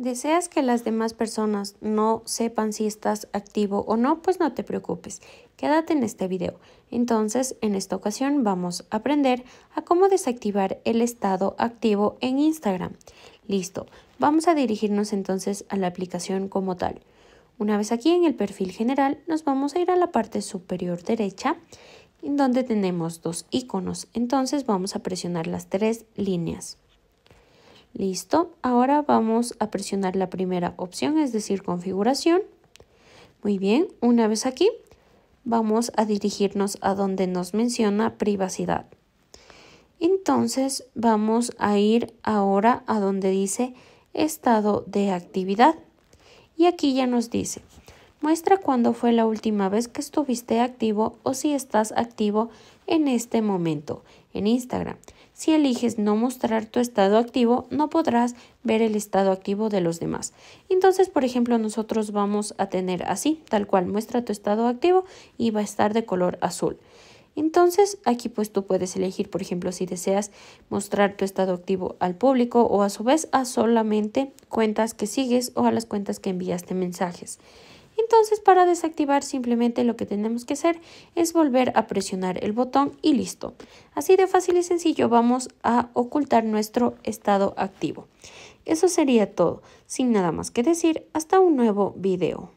¿Deseas que las demás personas no sepan si estás activo o no? Pues no te preocupes, quédate en este video. Entonces, en esta ocasión vamos a aprender a cómo desactivar el estado activo en Instagram. Listo, vamos a dirigirnos entonces a la aplicación como tal. Una vez aquí en el perfil general, nos vamos a ir a la parte superior derecha, en donde tenemos dos iconos. Entonces vamos a presionar las tres líneas. Listo, ahora vamos a presionar la primera opción, es decir, configuración. Muy bien, una vez aquí, vamos a dirigirnos a donde nos menciona privacidad. Entonces vamos a ir ahora a donde dice estado de actividad. Y aquí ya nos dice Muestra cuándo fue la última vez que estuviste activo o si estás activo en este momento en Instagram. Si eliges no mostrar tu estado activo, no podrás ver el estado activo de los demás. Entonces, por ejemplo, nosotros vamos a tener así, tal cual, muestra tu estado activo y va a estar de color azul. Entonces, aquí pues tú puedes elegir, por ejemplo, si deseas mostrar tu estado activo al público o a su vez a solamente cuentas que sigues o a las cuentas que enviaste mensajes. Entonces para desactivar simplemente lo que tenemos que hacer es volver a presionar el botón y listo. Así de fácil y sencillo vamos a ocultar nuestro estado activo. Eso sería todo, sin nada más que decir, hasta un nuevo video.